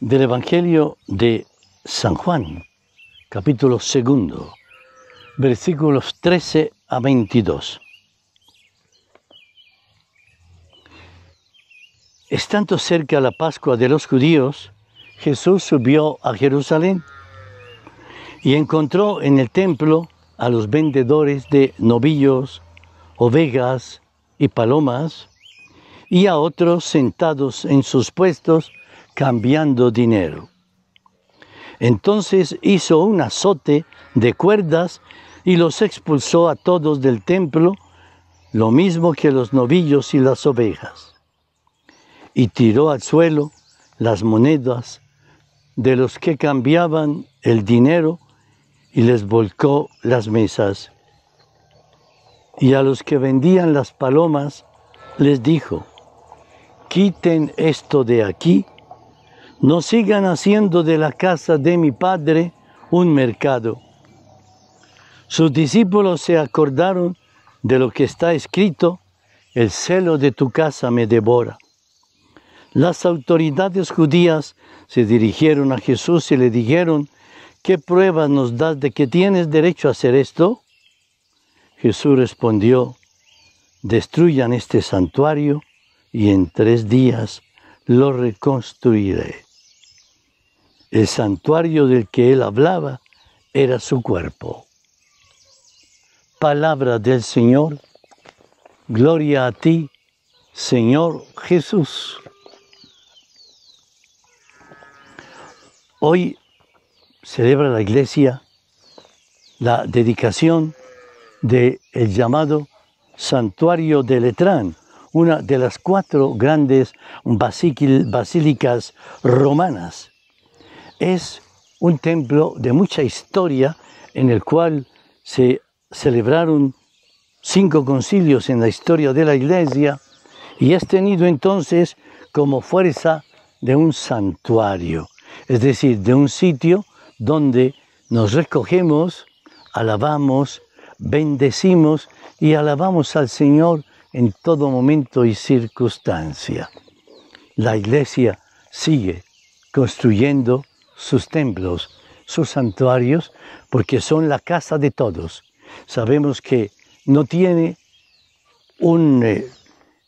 del Evangelio de San Juan, capítulo segundo, versículos 13 a 22. Estando cerca la Pascua de los judíos, Jesús subió a Jerusalén y encontró en el templo a los vendedores de novillos, ovejas y palomas, y a otros sentados en sus puestos cambiando dinero. Entonces hizo un azote de cuerdas y los expulsó a todos del templo, lo mismo que los novillos y las ovejas. Y tiró al suelo las monedas de los que cambiaban el dinero y les volcó las mesas. Y a los que vendían las palomas les dijo, quiten esto de aquí no sigan haciendo de la casa de mi padre un mercado. Sus discípulos se acordaron de lo que está escrito, el celo de tu casa me devora. Las autoridades judías se dirigieron a Jesús y le dijeron, ¿qué pruebas nos das de que tienes derecho a hacer esto? Jesús respondió, destruyan este santuario y en tres días lo reconstruiré. El santuario del que él hablaba era su cuerpo. Palabra del Señor. Gloria a ti, Señor Jesús. Hoy celebra la iglesia la dedicación del el llamado Santuario de Letrán, una de las cuatro grandes basílicas romanas es un templo de mucha historia en el cual se celebraron cinco concilios en la historia de la Iglesia y es tenido entonces como fuerza de un santuario, es decir, de un sitio donde nos recogemos, alabamos, bendecimos y alabamos al Señor en todo momento y circunstancia. La Iglesia sigue construyendo sus templos, sus santuarios, porque son la casa de todos. Sabemos que no tiene eh,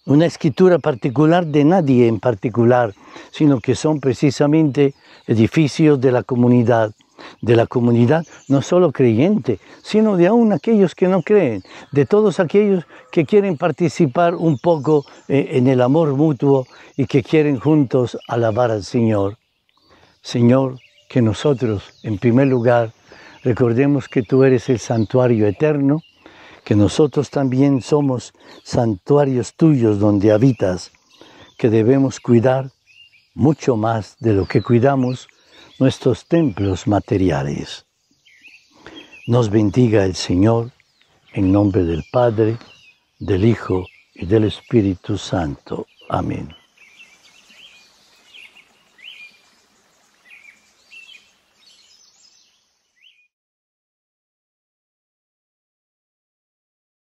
una escritura particular de nadie en particular, sino que son precisamente edificios de la comunidad, de la comunidad no solo creyente, sino de aún aquellos que no creen, de todos aquellos que quieren participar un poco eh, en el amor mutuo y que quieren juntos alabar al Señor. Señor, que nosotros, en primer lugar, recordemos que tú eres el santuario eterno, que nosotros también somos santuarios tuyos donde habitas, que debemos cuidar mucho más de lo que cuidamos nuestros templos materiales. Nos bendiga el Señor en nombre del Padre, del Hijo y del Espíritu Santo. Amén.